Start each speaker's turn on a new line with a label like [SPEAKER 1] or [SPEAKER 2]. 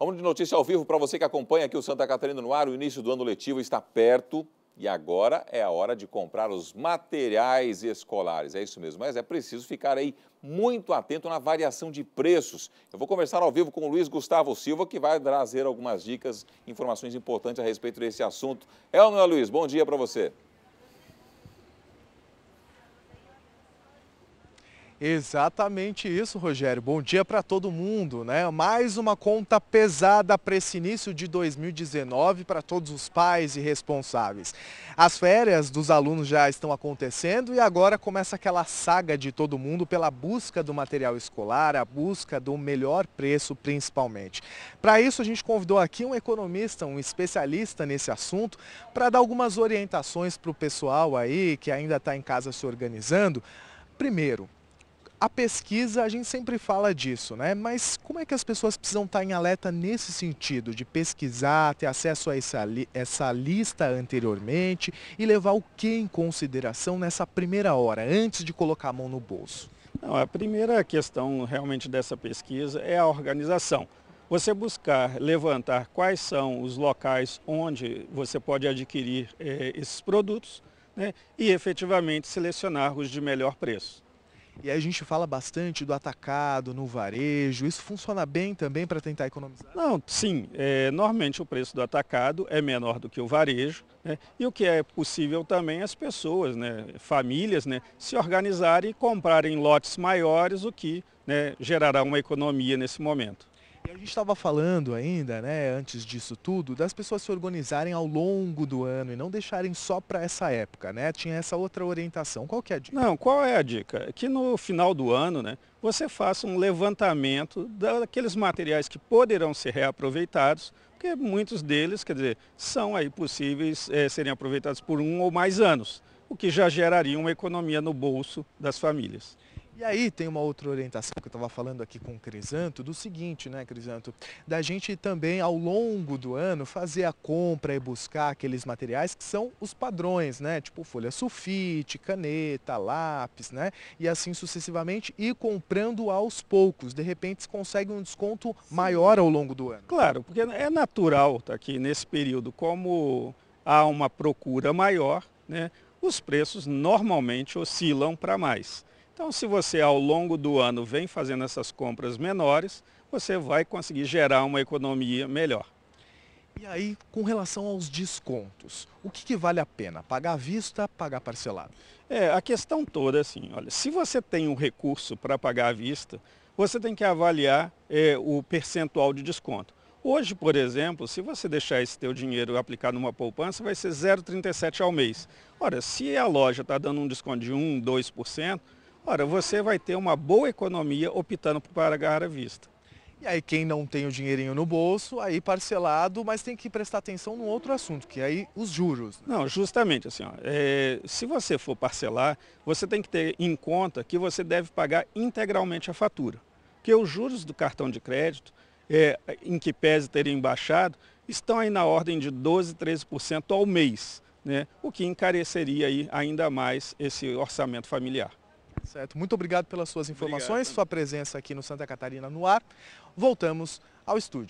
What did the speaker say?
[SPEAKER 1] Vamos de notícia ao vivo para você que acompanha aqui o Santa Catarina no ar. O início do ano letivo está perto e agora é a hora de comprar os materiais escolares. É isso mesmo, mas é preciso ficar aí muito atento na variação de preços. Eu vou conversar ao vivo com o Luiz Gustavo Silva, que vai trazer algumas dicas, informações importantes a respeito desse assunto. É ou não é, Luiz? Bom dia para você.
[SPEAKER 2] Exatamente isso, Rogério. Bom dia para todo mundo, né? Mais uma conta pesada para esse início de 2019 para todos os pais e responsáveis. As férias dos alunos já estão acontecendo e agora começa aquela saga de todo mundo pela busca do material escolar, a busca do melhor preço, principalmente. Para isso, a gente convidou aqui um economista, um especialista nesse assunto, para dar algumas orientações para o pessoal aí que ainda está em casa se organizando. Primeiro, a pesquisa, a gente sempre fala disso, né? Mas como é que as pessoas precisam estar em alerta nesse sentido, de pesquisar, ter acesso a essa, li essa lista anteriormente e levar o que em consideração nessa primeira hora, antes de colocar a mão no bolso?
[SPEAKER 1] Não, a primeira questão realmente dessa pesquisa é a organização. Você buscar levantar quais são os locais onde você pode adquirir eh, esses produtos né, e efetivamente selecionar os de melhor preço.
[SPEAKER 2] E aí a gente fala bastante do atacado, no varejo. Isso funciona bem também para tentar economizar?
[SPEAKER 1] Não, sim. É, normalmente o preço do atacado é menor do que o varejo. Né? E o que é possível também é as pessoas, né, famílias, né, se organizarem e comprarem lotes maiores, o que né, gerará uma economia nesse momento.
[SPEAKER 2] E a gente estava falando ainda, né, antes disso tudo, das pessoas se organizarem ao longo do ano e não deixarem só para essa época, né? Tinha essa outra orientação. Qual que é a dica? Não, qual é a dica? É que no final
[SPEAKER 1] do ano, né, você faça um levantamento daqueles materiais que poderão ser reaproveitados, porque muitos deles, quer dizer, são aí possíveis é, serem aproveitados
[SPEAKER 2] por um ou mais anos, o que já geraria uma economia no bolso das famílias. E aí tem uma outra orientação que eu estava falando aqui com o Crisanto, do seguinte, né, Crisanto? Da gente também, ao longo do ano, fazer a compra e buscar aqueles materiais que são os padrões, né? Tipo folha sulfite, caneta, lápis, né? E assim sucessivamente, e comprando aos poucos. De repente se consegue um desconto maior ao longo do ano.
[SPEAKER 1] Claro, porque é natural tá, aqui nesse período, como há uma procura maior, né? Os preços normalmente oscilam para mais. Então, se você ao longo do ano vem fazendo essas compras menores, você vai conseguir gerar uma economia melhor.
[SPEAKER 2] E aí, com relação aos descontos, o que, que, vale a
[SPEAKER 1] pena? Pagar à vista, pagar parcelado? É, a questão toda é assim, olha, se você tem um recurso para pagar à vista, você tem que avaliar é, o percentual de desconto. Hoje, por exemplo, se você deixar esse teu dinheiro aplicado numa poupança, vai ser 0,37 ao mês. Ora, se a loja está dando um desconto de 1, 2%, Ora, você vai ter
[SPEAKER 2] uma boa economia optando por pagar à vista. E aí quem não tem o dinheirinho no bolso, aí parcelado, mas tem que prestar atenção num outro assunto, que é aí os juros. Né? Não, justamente
[SPEAKER 1] assim, ó, é, se você for parcelar, você tem que ter em conta que você deve pagar integralmente a fatura. Porque os juros do cartão de crédito, é, em que pese terem baixado, estão aí na ordem de 12%, 13% ao mês, né? o que encareceria aí ainda mais esse orçamento familiar.
[SPEAKER 2] Certo. Muito obrigado pelas suas informações, obrigado. sua presença aqui no Santa Catarina no ar. Voltamos ao estúdio.